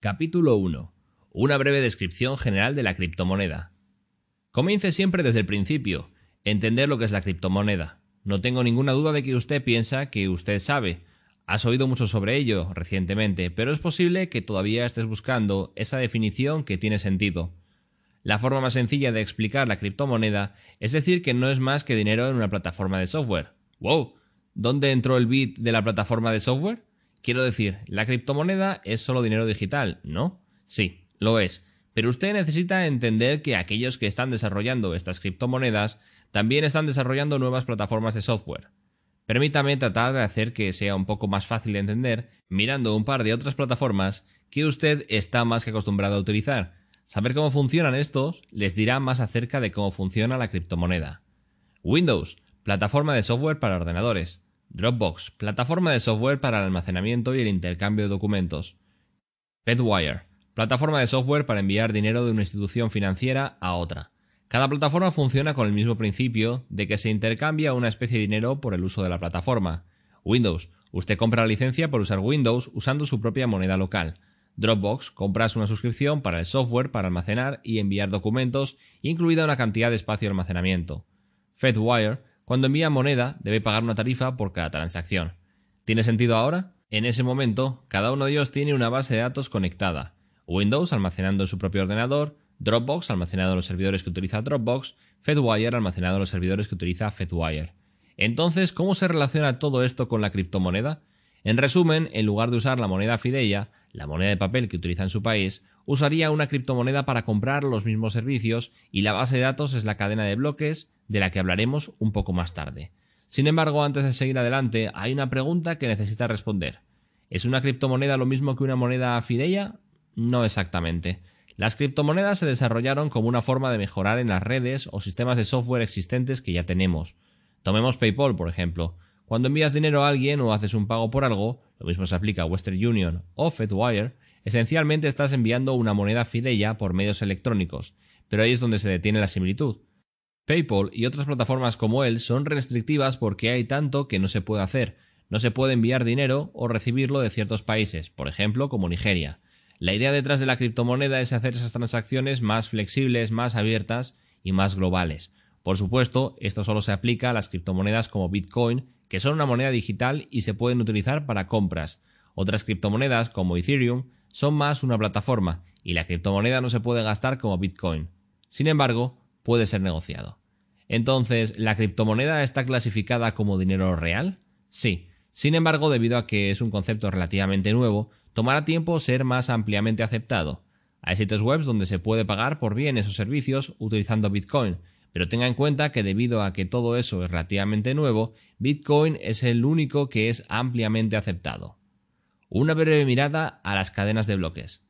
Capítulo 1. Una breve descripción general de la criptomoneda. Comience siempre desde el principio, entender lo que es la criptomoneda. No tengo ninguna duda de que usted piensa que usted sabe. Has oído mucho sobre ello recientemente, pero es posible que todavía estés buscando esa definición que tiene sentido. La forma más sencilla de explicar la criptomoneda es decir que no es más que dinero en una plataforma de software. ¡Wow! ¿Dónde entró el bit de la plataforma de software? Quiero decir, ¿la criptomoneda es solo dinero digital? ¿No? Sí, lo es. Pero usted necesita entender que aquellos que están desarrollando estas criptomonedas también están desarrollando nuevas plataformas de software. Permítame tratar de hacer que sea un poco más fácil de entender mirando un par de otras plataformas que usted está más que acostumbrado a utilizar. Saber cómo funcionan estos les dirá más acerca de cómo funciona la criptomoneda. Windows, plataforma de software para ordenadores. Dropbox, plataforma de software para el almacenamiento y el intercambio de documentos. Fedwire, plataforma de software para enviar dinero de una institución financiera a otra. Cada plataforma funciona con el mismo principio de que se intercambia una especie de dinero por el uso de la plataforma. Windows, usted compra la licencia por usar Windows usando su propia moneda local. Dropbox, compras una suscripción para el software para almacenar y enviar documentos, incluida una cantidad de espacio de almacenamiento. Fedwire, cuando envía moneda, debe pagar una tarifa por cada transacción. ¿Tiene sentido ahora? En ese momento, cada uno de ellos tiene una base de datos conectada. Windows almacenando en su propio ordenador, Dropbox almacenado en los servidores que utiliza Dropbox, Fedwire almacenado en los servidores que utiliza Fedwire. Entonces, ¿cómo se relaciona todo esto con la criptomoneda? En resumen, en lugar de usar la moneda Fideya, la moneda de papel que utiliza en su país, usaría una criptomoneda para comprar los mismos servicios y la base de datos es la cadena de bloques, de la que hablaremos un poco más tarde. Sin embargo, antes de seguir adelante, hay una pregunta que necesita responder. ¿Es una criptomoneda lo mismo que una moneda fideia? No exactamente. Las criptomonedas se desarrollaron como una forma de mejorar en las redes o sistemas de software existentes que ya tenemos. Tomemos PayPal, por ejemplo. Cuando envías dinero a alguien o haces un pago por algo, lo mismo se aplica a Western Union o Fedwire, esencialmente estás enviando una moneda fideia por medios electrónicos, pero ahí es donde se detiene la similitud. PayPal y otras plataformas como él son restrictivas porque hay tanto que no se puede hacer. No se puede enviar dinero o recibirlo de ciertos países, por ejemplo, como Nigeria. La idea detrás de la criptomoneda es hacer esas transacciones más flexibles, más abiertas y más globales. Por supuesto, esto solo se aplica a las criptomonedas como Bitcoin, que son una moneda digital y se pueden utilizar para compras. Otras criptomonedas como Ethereum son más una plataforma y la criptomoneda no se puede gastar como Bitcoin. Sin embargo, puede ser negociado. Entonces, ¿la criptomoneda está clasificada como dinero real? Sí. Sin embargo, debido a que es un concepto relativamente nuevo, tomará tiempo ser más ampliamente aceptado. Hay sitios web donde se puede pagar por bienes o servicios utilizando Bitcoin, pero tenga en cuenta que debido a que todo eso es relativamente nuevo, Bitcoin es el único que es ampliamente aceptado. Una breve mirada a las cadenas de bloques.